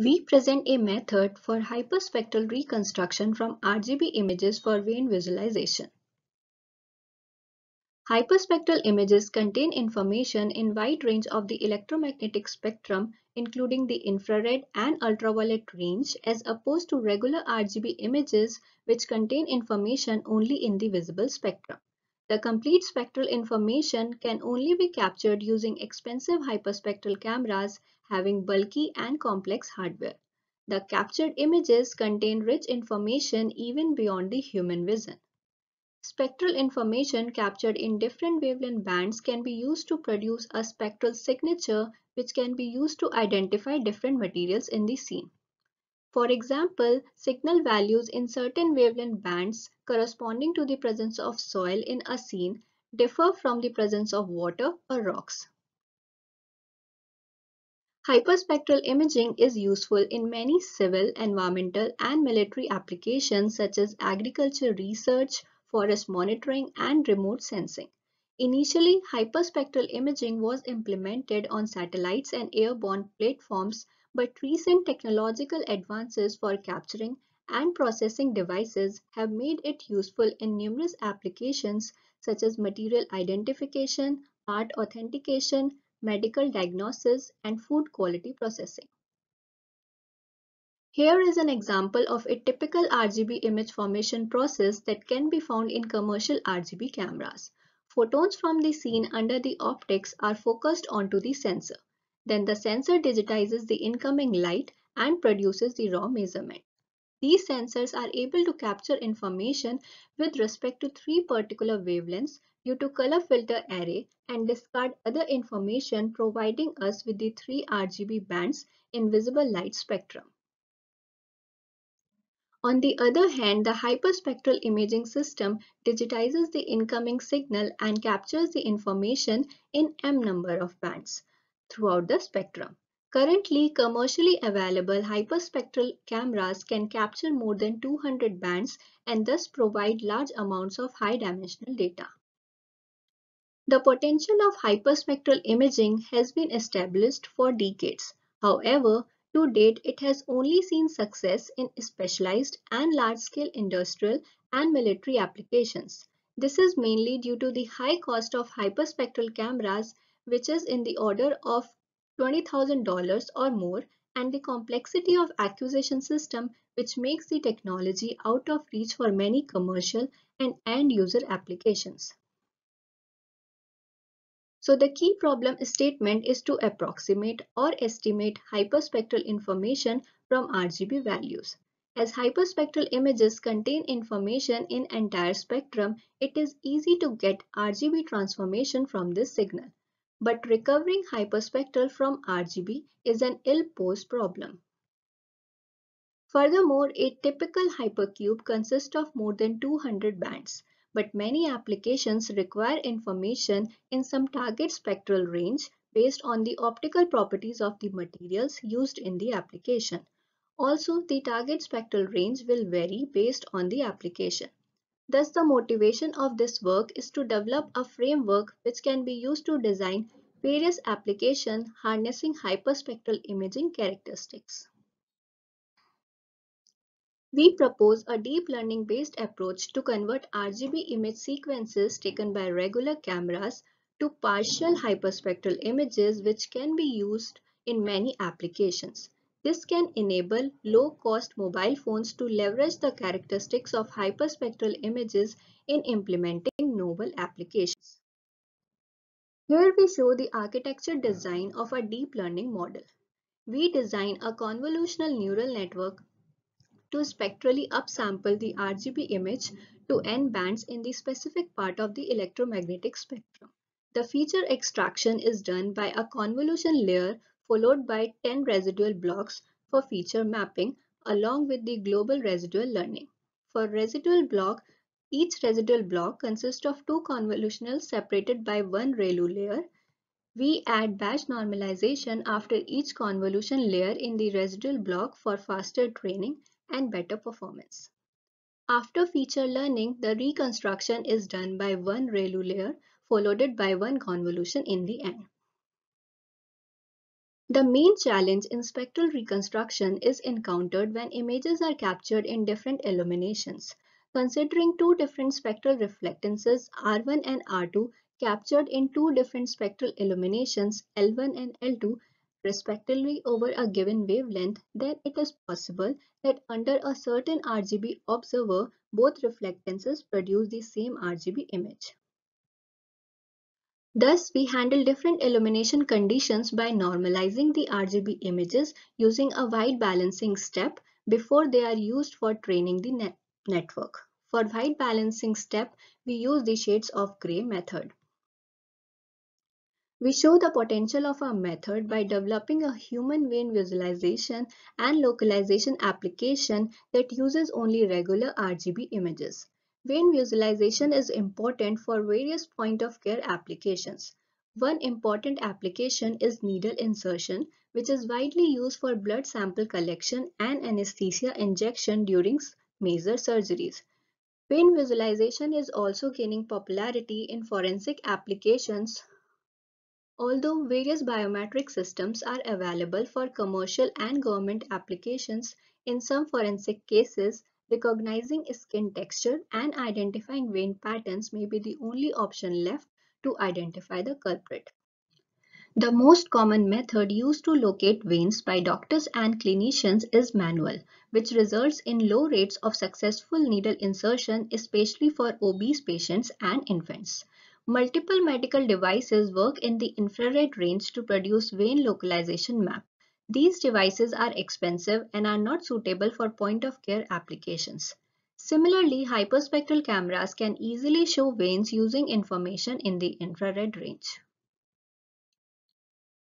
We present a method for hyperspectral reconstruction from RGB images for vein visualization. Hyperspectral images contain information in wide range of the electromagnetic spectrum including the infrared and ultraviolet range as opposed to regular RGB images which contain information only in the visible spectrum. The complete spectral information can only be captured using expensive hyperspectral cameras having bulky and complex hardware. The captured images contain rich information even beyond the human vision. Spectral information captured in different wavelength bands can be used to produce a spectral signature which can be used to identify different materials in the scene. For example, signal values in certain wavelength bands corresponding to the presence of soil in a scene differ from the presence of water or rocks. Hyperspectral imaging is useful in many civil, environmental and military applications such as agriculture research, forest monitoring and remote sensing. Initially, hyperspectral imaging was implemented on satellites and airborne platforms but recent technological advances for capturing and processing devices have made it useful in numerous applications such as material identification, art authentication, medical diagnosis, and food quality processing. Here is an example of a typical RGB image formation process that can be found in commercial RGB cameras. Photons from the scene under the optics are focused onto the sensor. Then the sensor digitizes the incoming light and produces the raw measurement. These sensors are able to capture information with respect to three particular wavelengths due to color filter array and discard other information providing us with the three RGB bands in visible light spectrum. On the other hand, the hyperspectral imaging system digitizes the incoming signal and captures the information in m number of bands throughout the spectrum. Currently, commercially available hyperspectral cameras can capture more than 200 bands and thus provide large amounts of high-dimensional data. The potential of hyperspectral imaging has been established for decades. However, to date, it has only seen success in specialized and large-scale industrial and military applications. This is mainly due to the high cost of hyperspectral cameras which is in the order of $20,000 or more and the complexity of acquisition system which makes the technology out of reach for many commercial and end user applications. So the key problem statement is to approximate or estimate hyperspectral information from RGB values. As hyperspectral images contain information in entire spectrum, it is easy to get RGB transformation from this signal. But recovering hyperspectral from RGB is an ill-posed problem. Furthermore, a typical hypercube consists of more than 200 bands, but many applications require information in some target spectral range based on the optical properties of the materials used in the application. Also, the target spectral range will vary based on the application. Thus, the motivation of this work is to develop a framework which can be used to design various applications harnessing hyperspectral imaging characteristics. We propose a deep learning based approach to convert RGB image sequences taken by regular cameras to partial hyperspectral images which can be used in many applications. This can enable low-cost mobile phones to leverage the characteristics of hyperspectral images in implementing novel applications. Here we show the architecture design of a deep learning model. We design a convolutional neural network to spectrally upsample the RGB image to n bands in the specific part of the electromagnetic spectrum. The feature extraction is done by a convolution layer followed by 10 residual blocks for feature mapping along with the global residual learning. For residual block, each residual block consists of two convolutionals separated by one ReLU layer. We add batch normalization after each convolution layer in the residual block for faster training and better performance. After feature learning, the reconstruction is done by one ReLU layer followed by one convolution in the end. The main challenge in spectral reconstruction is encountered when images are captured in different illuminations. Considering two different spectral reflectances R1 and R2 captured in two different spectral illuminations L1 and L2 respectively over a given wavelength, then it is possible that under a certain RGB observer, both reflectances produce the same RGB image. Thus, we handle different illumination conditions by normalizing the RGB images using a white balancing step before they are used for training the net network. For white balancing step, we use the shades of gray method. We show the potential of our method by developing a human vein visualization and localization application that uses only regular RGB images. Vein visualization is important for various point-of-care applications. One important application is needle insertion, which is widely used for blood sample collection and anesthesia injection during major surgeries. Vein visualization is also gaining popularity in forensic applications, although various biometric systems are available for commercial and government applications in some forensic cases, Recognizing skin texture and identifying vein patterns may be the only option left to identify the culprit. The most common method used to locate veins by doctors and clinicians is manual, which results in low rates of successful needle insertion, especially for obese patients and infants. Multiple medical devices work in the infrared range to produce vein localization map. These devices are expensive and are not suitable for point-of-care applications. Similarly, hyperspectral cameras can easily show veins using information in the infrared range.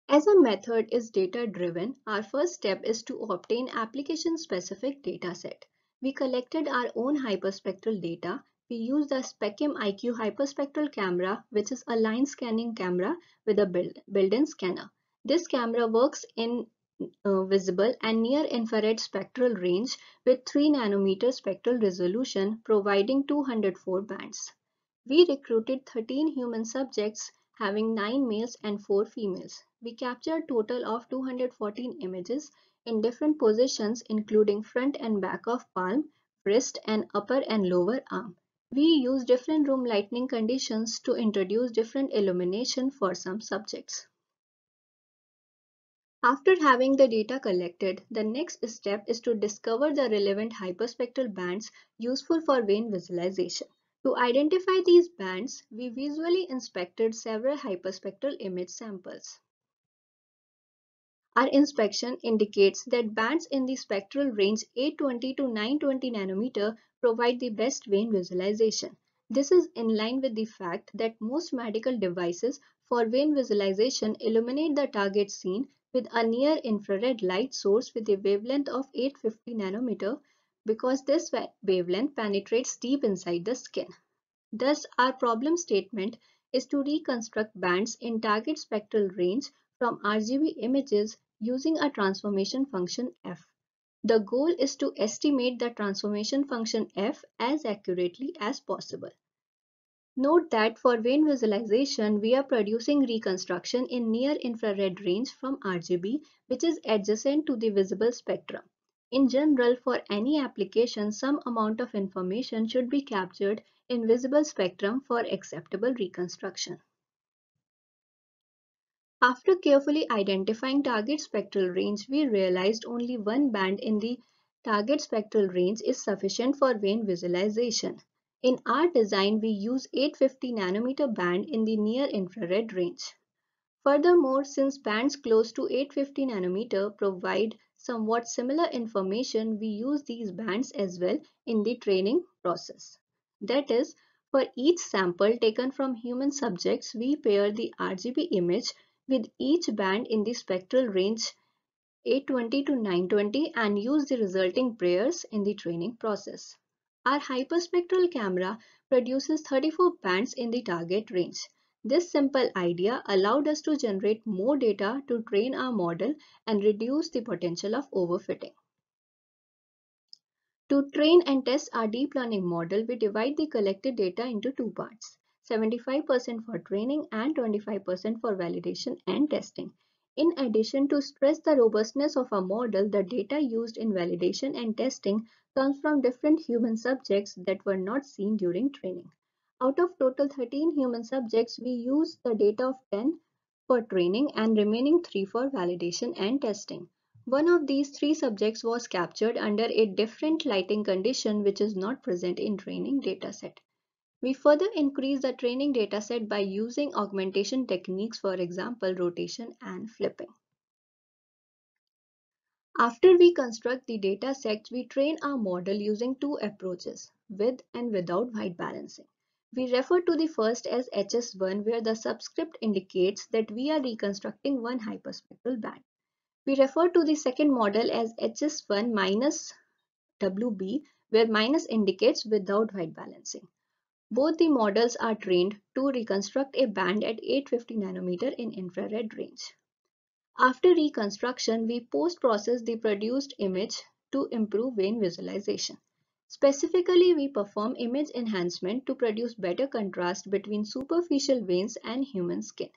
As a method is data-driven, our first step is to obtain application-specific dataset. We collected our own hyperspectral data. We used the Specim IQ hyperspectral camera, which is a line scanning camera with a built-in scanner. This camera works in uh, visible and near-infrared spectral range with 3 nanometer spectral resolution providing 204 bands. We recruited 13 human subjects having 9 males and 4 females. We captured total of 214 images in different positions including front and back of palm, wrist and upper and lower arm. We used different room lighting conditions to introduce different illumination for some subjects. After having the data collected, the next step is to discover the relevant hyperspectral bands useful for vein visualization. To identify these bands, we visually inspected several hyperspectral image samples. Our inspection indicates that bands in the spectral range 820 to 920 nanometer provide the best vein visualization. This is in line with the fact that most medical devices for vein visualization illuminate the target scene with a near-infrared light source with a wavelength of 850 nanometer because this wavelength penetrates deep inside the skin. Thus, our problem statement is to reconstruct bands in target spectral range from RGB images using a transformation function f. The goal is to estimate the transformation function f as accurately as possible. Note that for vein visualization, we are producing reconstruction in near-infrared range from RGB, which is adjacent to the visible spectrum. In general, for any application, some amount of information should be captured in visible spectrum for acceptable reconstruction. After carefully identifying target spectral range, we realized only one band in the target spectral range is sufficient for vein visualization. In our design, we use 850 nanometer band in the near infrared range. Furthermore, since bands close to 850 nanometer provide somewhat similar information, we use these bands as well in the training process. That is, for each sample taken from human subjects, we pair the RGB image with each band in the spectral range 820 to 920 and use the resulting pairs in the training process. Our hyperspectral camera produces 34 bands in the target range. This simple idea allowed us to generate more data to train our model and reduce the potential of overfitting. To train and test our deep learning model, we divide the collected data into two parts, 75% for training and 25% for validation and testing. In addition, to stress the robustness of a model, the data used in validation and testing comes from different human subjects that were not seen during training. Out of total 13 human subjects, we used the data of 10 for training and remaining 3 for validation and testing. One of these three subjects was captured under a different lighting condition which is not present in training dataset. We further increase the training dataset by using augmentation techniques, for example, rotation and flipping. After we construct the sets, we train our model using two approaches, with and without white balancing. We refer to the first as HS1 where the subscript indicates that we are reconstructing one hyperspectral band. We refer to the second model as HS1 minus WB where minus indicates without white balancing. Both the models are trained to reconstruct a band at 850 nanometer in infrared range. After reconstruction, we post-process the produced image to improve vein visualization. Specifically, we perform image enhancement to produce better contrast between superficial veins and human skin.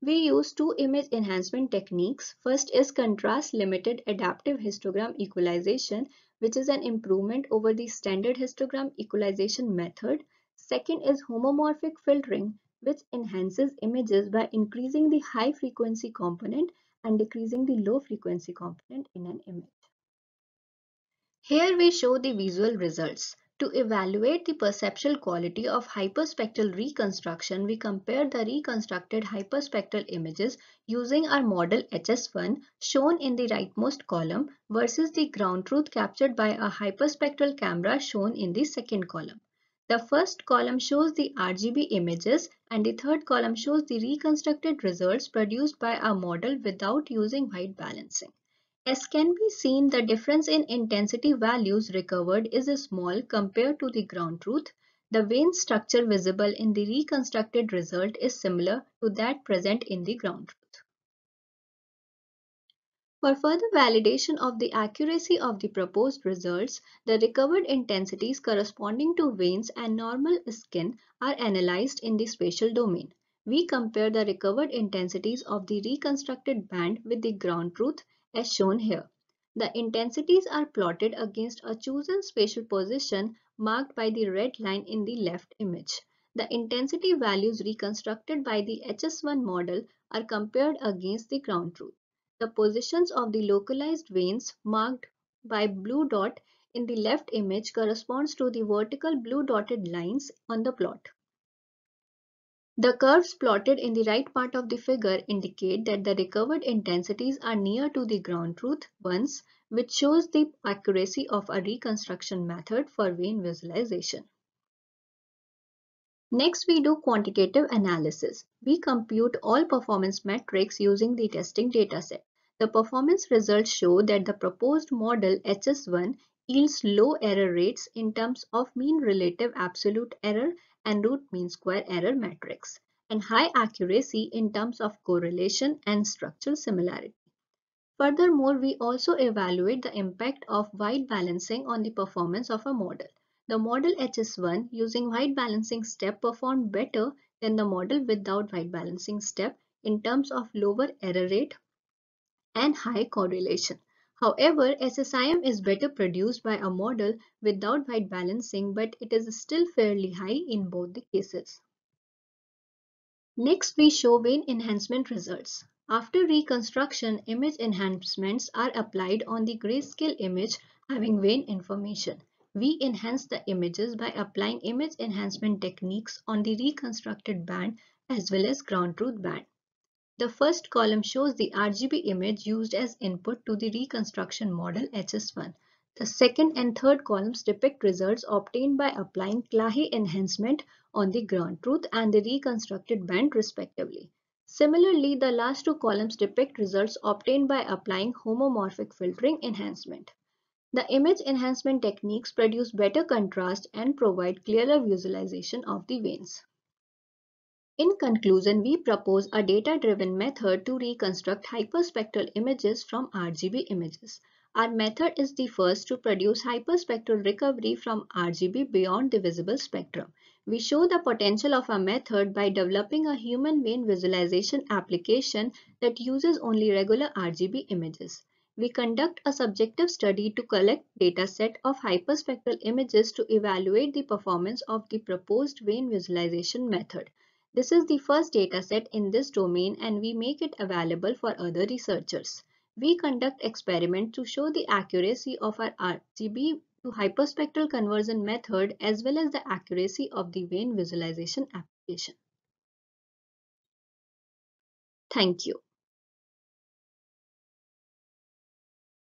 We use two image enhancement techniques. First is contrast limited adaptive histogram equalization, which is an improvement over the standard histogram equalization method Second is homomorphic filtering, which enhances images by increasing the high frequency component and decreasing the low frequency component in an image. Here we show the visual results. To evaluate the perceptual quality of hyperspectral reconstruction, we compare the reconstructed hyperspectral images using our model HS1 shown in the rightmost column versus the ground truth captured by a hyperspectral camera shown in the second column. The first column shows the RGB images and the third column shows the reconstructed results produced by our model without using white balancing. As can be seen, the difference in intensity values recovered is small compared to the ground truth. The vein structure visible in the reconstructed result is similar to that present in the ground truth. For further validation of the accuracy of the proposed results, the recovered intensities corresponding to veins and normal skin are analyzed in the spatial domain. We compare the recovered intensities of the reconstructed band with the ground truth as shown here. The intensities are plotted against a chosen spatial position marked by the red line in the left image. The intensity values reconstructed by the HS1 model are compared against the ground truth. The positions of the localized veins marked by blue dot in the left image corresponds to the vertical blue dotted lines on the plot. The curves plotted in the right part of the figure indicate that the recovered intensities are near to the ground truth ones, which shows the accuracy of a reconstruction method for vein visualization. Next, we do quantitative analysis. We compute all performance metrics using the testing dataset. The performance results show that the proposed model HS1 yields low error rates in terms of mean relative absolute error and root mean square error matrix and high accuracy in terms of correlation and structural similarity. Furthermore, we also evaluate the impact of white balancing on the performance of a model. The model HS1 using white balancing step performed better than the model without white balancing step in terms of lower error rate, and high correlation. However, SSIM is better produced by a model without white balancing, but it is still fairly high in both the cases. Next, we show vein enhancement results. After reconstruction, image enhancements are applied on the grayscale image having vein information. We enhance the images by applying image enhancement techniques on the reconstructed band as well as ground truth band. The first column shows the RGB image used as input to the reconstruction model HS1. The second and third columns depict results obtained by applying Clahy enhancement on the ground truth and the reconstructed band respectively. Similarly, the last two columns depict results obtained by applying homomorphic filtering enhancement. The image enhancement techniques produce better contrast and provide clearer visualization of the veins. In conclusion, we propose a data-driven method to reconstruct hyperspectral images from RGB images. Our method is the first to produce hyperspectral recovery from RGB beyond the visible spectrum. We show the potential of our method by developing a human vein visualization application that uses only regular RGB images. We conduct a subjective study to collect dataset of hyperspectral images to evaluate the performance of the proposed vein visualization method. This is the first dataset in this domain and we make it available for other researchers. We conduct experiments to show the accuracy of our RGB to hyperspectral conversion method as well as the accuracy of the vein visualization application. Thank you.